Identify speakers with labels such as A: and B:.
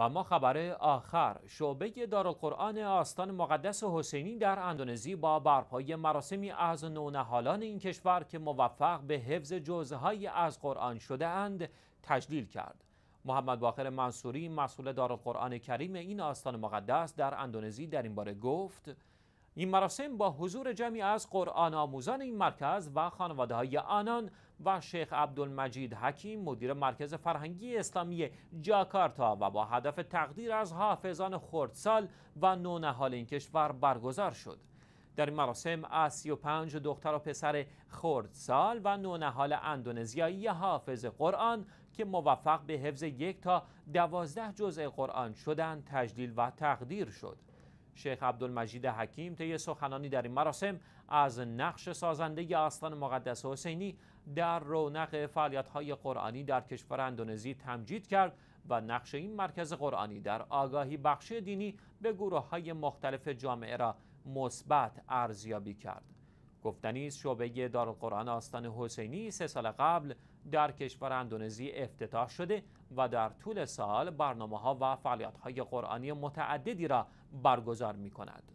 A: و ما خبر آخر شعبه دارالقرآن آستان مقدس حسینی در اندونزی با برپای مراسمی از نونهالان این کشور که موفق به حفظ جزهایی از قرآن شده اند تجلیل کرد محمد باخر منصوری مسئول دارالقرآن کریم این آستان مقدس در اندونزی در این باره گفت این مراسم با حضور جمعی از قرآن آموزان این مرکز و خانواده های آنان و شیخ عبدالمجید حکیم مدیر مرکز فرهنگی اسلامی جاکارتا و با هدف تقدیر از حافظان خردسال و نونهال این کشور برگزار شد. در این مراسم از 35 دختر و پسر خردسال و نونهال اندونزیایی حافظ قرآن که موفق به حفظ یک تا دوازده جزء قرآن شدند تجلیل و تقدیر شد. شیخ عبدالمجید حکیم طی سخنانی در این مراسم از نقش سازنده آستان مقدس حسینی در رونق فعالیت‌های قرآنی در کشور اندونزی تمجید کرد و نقش این مرکز قرآنی در آگاهی بخش دینی به گروه‌های مختلف جامعه را مثبت ارزیابی کرد. گفتنی است شعبه دارالقرآن آستان حسینی سه سال قبل در کشور اندونزی افتتاح شده و در طول سال برنامه ها و فعالیت های قرآنی متعددی را برگزار می کند.